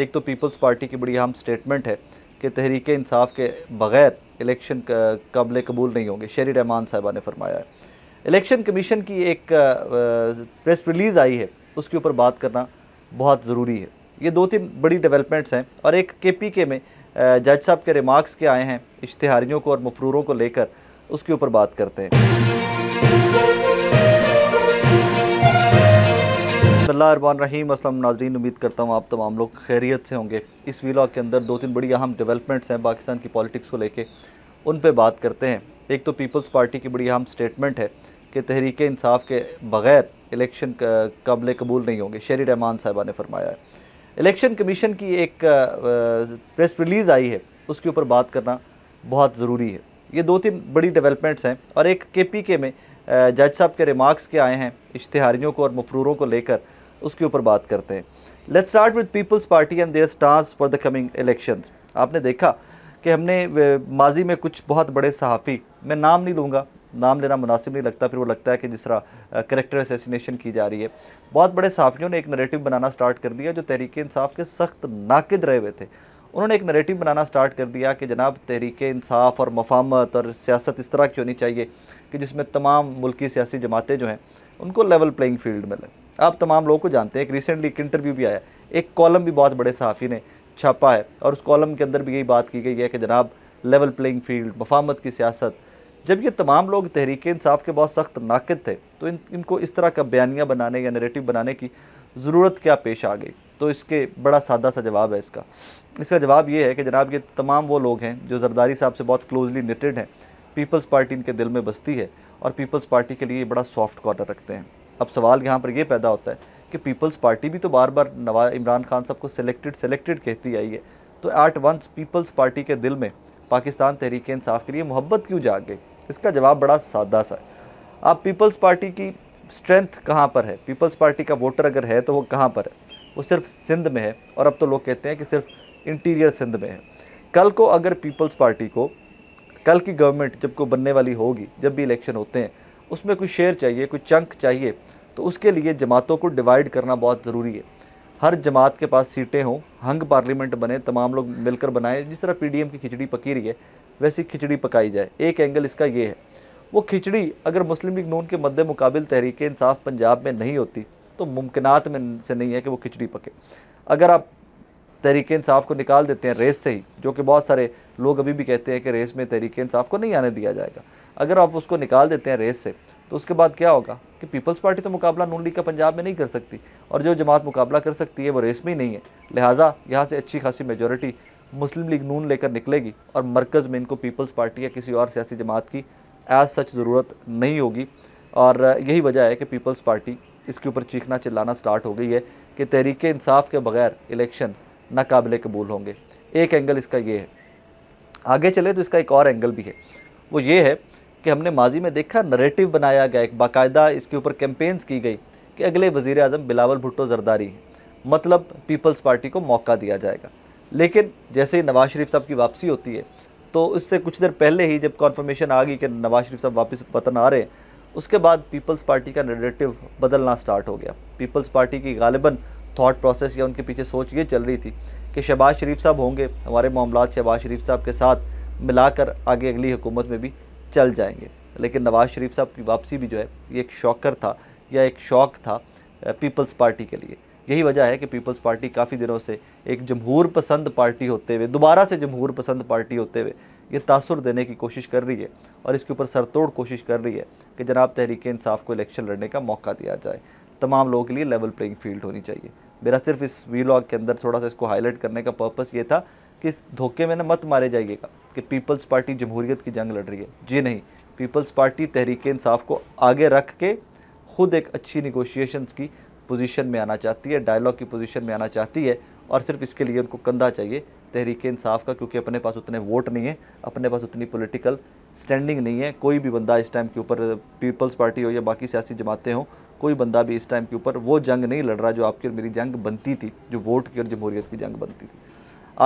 एक तो peoples party की बड़ी अहम स्टेटमेंट है कि तहरीक इंसाफ के बग़ैर इलेक्शन कबल कबूल नहीं होंगे शेर रहमान साहबा ने फरमाया है इलेक्शन कमीशन की एक प्रेस रिलीज़ आई है उसके ऊपर बात करना बहुत ज़रूरी है ये दो तीन बड़ी डेवलपमेंट्स हैं और एक के पी के में जज साहब के रिमार्क्स के आए हैं इश्तहारियों को और मफरूरों को लेकर उसके ऊपर बात करते हैं बिसमीम असलम नाजरीन उम्मीद करता हूँ आप तमाम लोग खैरियत से होंगे इस व्लाग के अंदर दो तीन बड़ी अहम डेवलपमेंट्स हैं पाकिस्तान की पॉलिटिक्स को लेके उन पे बात करते हैं एक तो पीपल्स पार्टी की बड़ी अहम स्टेटमेंट है कि तहरीक इंसाफ के बग़ैर इलेक्शन काबिल कबूल नहीं होंगे शेर रहमान साहबा ने फरमाया है इलेक्शन कमीशन की एक प्रेस रिलीज़ आई है उसके ऊपर बात करना बहुत ज़रूरी है ये दो तीन बड़ी डेवलपमेंट्स हैं और एक के पी के में जज साहब के रिमार्क्स के आए हैं इश्तहारियों को और मफरूरों को लेकर उसके ऊपर बात करते हैं let start with Peoples Party and their stars for the coming election आपने देखा कि हमने माजी में कुछ बहुत बड़े सहाफ़ी मैं नाम नहीं लूँगा नाम लेना मुनासिब नहीं लगता फिर वो लगता है कि जिस तरह करेक्टर असेसिनेशन की जा रही है बहुत बड़े सहाफ़ियों ने एक नरेटिव बनाना स्टार्ट कर दिया जो तहरीक इंसाफ के सख्त नाकद रहे हुए थे उन्होंने एक नरेटिव बनाना स्टार्ट कर दिया कि जनाब तहरीक इंसाफ और मफामत और सियासत इस तरह की होनी चाहिए कि जिसमें तमाम मुल्की सियासी जमातें जो हैं उनको लेवल प्लेइंग फील्ड मिले आप तमाम लोगों को जानते हैं एक रिसेंटली एक इंटरव्यू भी आया एक कॉलम भी बहुत बड़े सहाफ़ी ने छापा है और उस कॉलम के अंदर भी यही बात की गई है कि जनाब लेवल प्लेइंग फील्ड मफामत की सियासत जब ये तमाम लोग तहरीक इंसाफ के बहुत सख्त नाकद थे तो इन इनको इस तरह का बयानिया बनाने या नरेटिव बनाने की ज़रूरत क्या पेश आ गई तो इसके बड़ा सादा सा जवाब है इसका इसका जवाब ये है कि जनाब ये तमाम वो लोग हैं जो जरदारी साहब से बहुत क्लोजली निटेड हैं पीपल्स पार्टी इनके दिल में बसती है और पीपल्स पार्टी के लिए बड़ा सॉफ्ट कॉर्नर रखते हैं अब सवाल यहाँ पर यह पैदा होता है कि पीपल्स पार्टी भी तो बार बार नवा इमरान खान साहब को सिलेक्टेड सिलेक्टेड कहती आई है तो एट वंस पीपल्स पार्टी के दिल में पाकिस्तान तहरीक इंसाफ के लिए मोहब्बत क्यों जाग गई इसका जवाब बड़ा सादा सा है आप पीपल्स पार्टी की स्ट्रेंथ कहाँ पर है पीपल्स पार्टी का वोटर अगर है तो वो कहाँ पर है वो सिर्फ सिंध में है और अब तो लोग कहते हैं कि सिर्फ इंटीरियर सिंध में है कल को अगर पीपल्स पार्टी को कल की गवर्नमेंट जब को बनने वाली होगी जब भी इलेक्शन होते हैं उसमें कोई शेयर चाहिए कोई चंक चाहिए तो उसके लिए जमातों को डिवाइड करना बहुत ज़रूरी है हर जमात के पास सीटें हों हंग पार्लियामेंट बने तमाम लोग मिलकर बनाएं जिस तरह पी की खिचड़ी पकी रही है वैसी खिचड़ी पकाई जाए एक एंगल इसका ये है वो खिचड़ी अगर मुस्लिम लीग नून के मद्दे मुकाबिल तहरीक इंसाफ पंजाब में नहीं होती तो मुमकिन में से नहीं है कि वो खिचड़ी पके अगर आप तहरीक इंसाफ को निकाल देते हैं रेस से ही जो कि बहुत सारे लोग अभी भी कहते हैं कि रेस में तहरीक इंसाफ को नहीं आने दिया जाएगा अगर आप उसको निकाल देते हैं रेस से तो उसके बाद क्या होगा कि पीपल्स पार्टी तो मुकाबला नून लीग का पंजाब में नहीं कर सकती और जो जमात मुकाबला कर सकती है वो रेस में ही नहीं है लिहाजा यहाँ से अच्छी खासी मेजोरिटी मुस्लिम लीग नून लेकर निकलेगी और मरकज़ में इनको पीपल्स पार्टी या किसी और सियासी जमात की एज सच ज़रूरत नहीं होगी और यही वजह है कि पीपल्स पार्टी इसके ऊपर चीखना चिल्लाना स्टार्ट हो गई है कि तहरीक इंसाफ के बगैर इलेक्शन नाकबिल कबूल होंगे एक एंगल इसका ये है आगे चले तो इसका एक और एंगल भी है वो ये है कि हमने माजी में देखा नरेटिव बनाया गया एक बाकायदा इसके ऊपर कैंपेन्स की गई कि अगले वजीर अजम बिलावल भुट्टो जरदारी मतलब पीपल्स पार्टी को मौका दिया जाएगा लेकिन जैसे ही नवाज शरीफ साहब की वापसी होती है तो उससे कुछ देर पहले ही जब कॉन्फर्मेशन आ गई कि नवाज शरीफ साहब वापस वतन आ रहे उसके बाद पीपल्स पार्टी का नरेटिव बदलना स्टार्ट हो गया पीपल्स पार्टी की गालिबा थाट प्रोसेस या उनके पीछे सोच ये चल रही थी कि शहबाज शरीफ साहब होंगे हमारे मामला शहबाज शरीफ साहब के साथ मिलाकर आगे अगली हुकूमत में भी चल जाएंगे लेकिन नवाज़ शरीफ साहब की वापसी भी जो है ये एक शॉकर था या एक शौक था पीपल्स पार्टी के लिए यही वजह है कि पीपल्स पार्टी काफ़ी दिनों से एक जमहूर पसंद पार्टी होते हुए दोबारा से जमहूर पसंद पार्टी होते हुए ये तासर देने की कोशिश कर रही है और इसके ऊपर सरतोड़ कोशिश कर रही है कि जनाब तहरीक इंसाफ को इलेक्शन लड़ने का मौका दिया जाए तमाम लोगों के लिए लेवल प्लेइंग फील्ड होनी चाहिए मेरा सिर्फ इस वीलॉग के अंदर थोड़ा सा इसको हाईलाइट करने का पर्पस ये था कि इस धोखे में ना मत मारे जाइएगा कि पीपल्स पार्टी जमहूरीत की जंग लड़ रही है जी नहीं पीपल्स पार्टी तहरीक इंसाफ को आगे रख के ख़ुद एक अच्छी निगोशिएशन की पोजीशन में आना चाहती है डायलॉग की पोजीशन में आना चाहती है और सिर्फ इसके लिए उनको कंधा चाहिए तहरीक इंसाफ का क्योंकि अपने पास उतने वोट नहीं है अपने पास उतनी पॉलिटिकल स्टैंडिंग नहीं है कोई भी बंदा इस टाइम के ऊपर पीपल्स पार्टी हो या बाकी सियासी जमातें हों कोई बंदा भी इस टाइम के ऊपर वो जंग नहीं लड़ रहा जो आपकी और मेरी जंग बनती थी जो वोट की और जमहूरीत की जंग बनती थी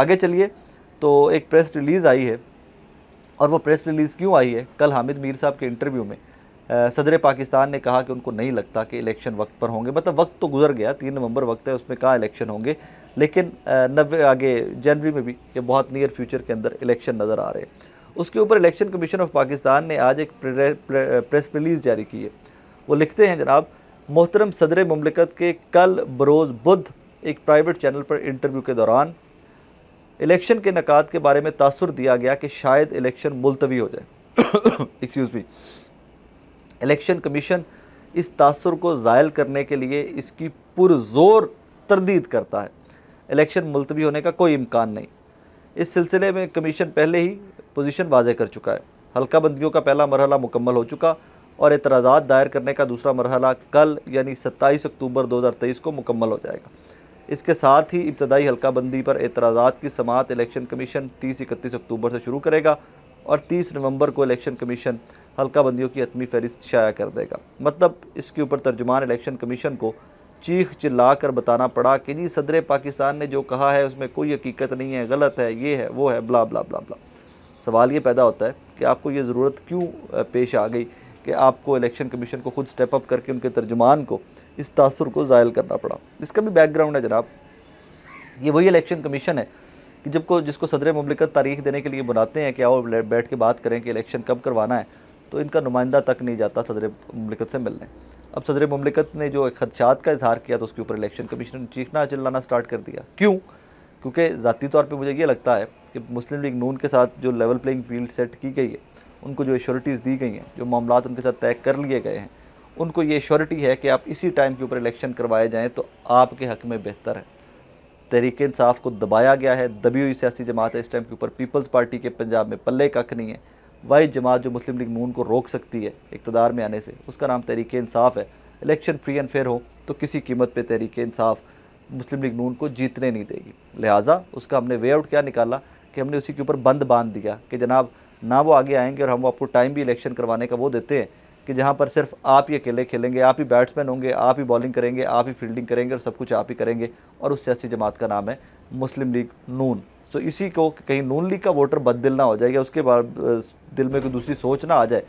आगे चलिए तो एक प्रेस रिलीज़ आई है और वो प्रेस रिलीज़ क्यों आई है कल हामिद मीर साहब के इंटरव्यू में सदर पाकिस्तान ने कहा कि उनको नहीं लगता कि इलेक्शन वक्त पर होंगे मतलब वक्त तो गुजर गया तीन नवंबर वक्त है उसमें कहाँ इलेक्शन होंगे लेकिन नब्बे आगे जनवरी में भी ये बहुत नियर फ्यूचर के अंदर इलेक्शन नज़र आ रहे हैं उसके ऊपर इलेक्शन कमीशन ऑफ पाकिस्तान ने आज एक प्रेस रिलीज़ जारी की है वो लिखते हैं जनाब मोहतरम सदर ममलिकत के कल बरोज़ बुध एक प्राइवेट चैनल पर इंटरव्यू के दौरान इलेक्शन के नकाद के बारे में तासर दिया गया कि शायद इलेक्शन मुलतवी हो जाए एक्सक्यूज़ मी इलेक्शन कमीशन इस तासर को ज़ायल करने के लिए इसकी पुरजोर तरदीद करता है इलेक्शन मुलतवी होने का कोई इम्कान नहीं इस सिलसिले में कमीशन पहले ही पोजीशन वाज़ कर चुका है हल्का बंदियों का पहला मरहला मुकम्मल हो चुका और एतराज दायर करने का दूसरा मरहला कल यानी 27 अक्टूबर 2023 को मुकम्मल हो जाएगा इसके साथ ही इब्तदाई हल्काबंदी पर एतराज़ा की समात इलेक्शन कमीशन तीस इकतीस अक्टूबर से शुरू करेगा और तीस नवंबर को इलेक्शन कमीशन हल्काबंदियों की हतमी फहरिस्त शाया कर देगा मतलब इसके ऊपर तर्जुमान इलेक्शन कमीशन को चीख चिल्ला कर बताना पड़ा कि जी सदर पाकिस्तान ने जो कहा है उसमें कोई हकीकत नहीं है गलत है ये है वो है बला बला ब्ला ब्ला सवाल ये पैदा होता है कि आपको ये ज़रूरत क्यों पेश आ गई कि आपको इलेक्शन कमीशन को खुद स्टेप अप करके उनके तर्जुमान को इस तासर को ज़ायल करना पड़ा इसका भी बैकग्राउंड है जनाब ये वही इलेक्शन कमीशन है कि जब को जिसको सदर ममलिकत तारीख देने के लिए बुलाते हैं कि आओ बैठ के बात करें कि इलेक्शन कब करवाना है तो इनका नुमाइंदा तक नहीं जाता सदर ममलिकत से मिलने अब सदर ममलिकत ने जो खदशात का इजहार किया तो उसके ऊपर इलेक्शन कमीशन ने चीखना चिल्लाना स्टार्ट कर दिया क्यों क्योंकि ज़ाती तौर पर मुझे ये लगता है कि मुस्लिम लीग नून के साथ जो लेवल प्लेइंग फील्ड सेट की गई है उनको जो एश्योरिटीज़ दी गई हैं जो मामला उनके साथ तय कर लिए गए हैं उनको ये श्योरिटी है कि आप इसी टाइम के ऊपर इलेक्शन करवाए जाएँ तो आपके हक में बेहतर है तहरीक इंसाफ को दबाया गया है दबी हुई सियासी जमात है इस टाइम के ऊपर पीपल्स पार्टी के पंजाब में पल्ले कख नहीं है वही जमात जो मुस्लिम लीग नून को रोक सकती है इकतदार में आने से उसका नाम तहरीक इंसाफ है इलेक्शन फ्री एंड फेयर हो तो किसी कीमत पर तहरीक इंसाफ मुस्लिम लीग नून को जीतने नहीं देगी लिहाजा उसका हमने वे आउट क्या निकाला कि हमने उसी के ऊपर बंद बांध दिया कि जनाब ना वो आगे आएंगे और हम आपको टाइम भी इलेक्शन करवाने का वो देते हैं कि जहाँ पर सिर्फ आप ही अकेले खेलेंगे आप ही बैट्समैन होंगे आप ही बॉलिंग करेंगे आप ही फील्डिंग करेंगे और सब कुछ आप ही करेंगे और उस सियासी जमात का नाम है मुस्लिम लीग नून तो इसी को कहीं नून लीग का वोटर बददिल ना हो जाए या उसके बाद दिल में कोई दूसरी सोच ना आ जाए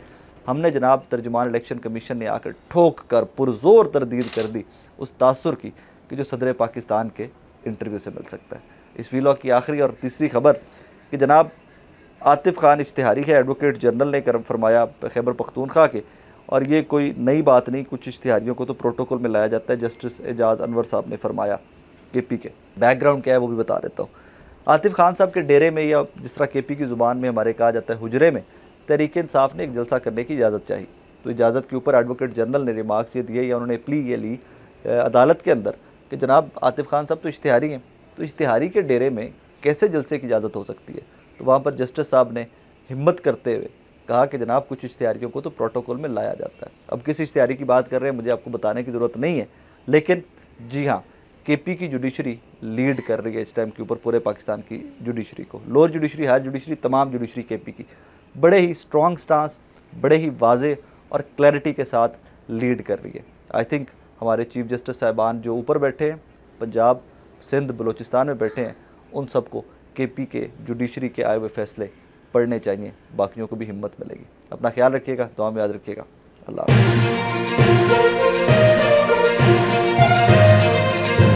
हमने जनाब तर्जुमान इलेक्शन कमीशन ने आकर ठोक कर पुरजोर तरदीद कर दी उस तासर की कि जो सदर पाकिस्तान के इंटरव्यू से मिल सकता है इस वीलॉग की आखिरी और तीसरी खबर कि जनाब आतिफ खान इश्तहारी है एडवोकेट जनरल ने कर फरमाया खैबर पखतूनख्वा के और ये कोई नई बात नहीं कुछ इश्तिहारियों को तो प्रोटोकॉल में लाया जाता है जस्टिस एजाज अनवर साहब ने फरमाया के पी के बैकग्राउंड क्या है वो भी बता देता हूँ आतिफ खान साहब के डेरे में या जिस तरह के पी की ज़ुबान में हमारे कहा जाता है हुजरे में तहरीक इंसाफ ने एक जलसा करने की इजाज़त चाहिए तो इजाज़त के ऊपर एडवोकेट जनरल ने रिमार्क्स ये दिए या उन्होंने प्ली ये ली अदालत के अंदर कि जनाब आतिफ खान साहब तो इश्तिहारी हैं तो इश्तिहारी के डेरे में कैसे जलसे की इजाज़त हो सकती है तो वहाँ पर जस्टिस साहब ने हिम्मत करते हुए कहा कि जनाब कुछ इश्तारियों को तो प्रोटोकॉल में लाया जाता है अब किस इश्तारी की बात कर रहे हैं मुझे आपको बताने की ज़रूरत नहीं है लेकिन जी हाँ पी की जुडिशरी लीड कर रही है इस टाइम के ऊपर पूरे पाकिस्तान की जुडिशरी को लोअर जुडिशरी हायर जुडिशरी तमाम जुडिशरी पी की बड़े ही स्ट्रॉन्ग स्टांस बड़े ही वाजे और क्लैरिटी के साथ लीड कर रही है आई थिंक हमारे चीफ जस्टिस साहबान जो ऊपर बैठे हैं पंजाब सिंध बलूचिस्तान में बैठे हैं उन सबको के पी के जुडिशरी के आए हुए फैसले पढ़ने चाहिए बाकियों को भी हिम्मत मिलेगी अपना ख्याल रखिएगा दुआ में याद रखिएगा अल्लाह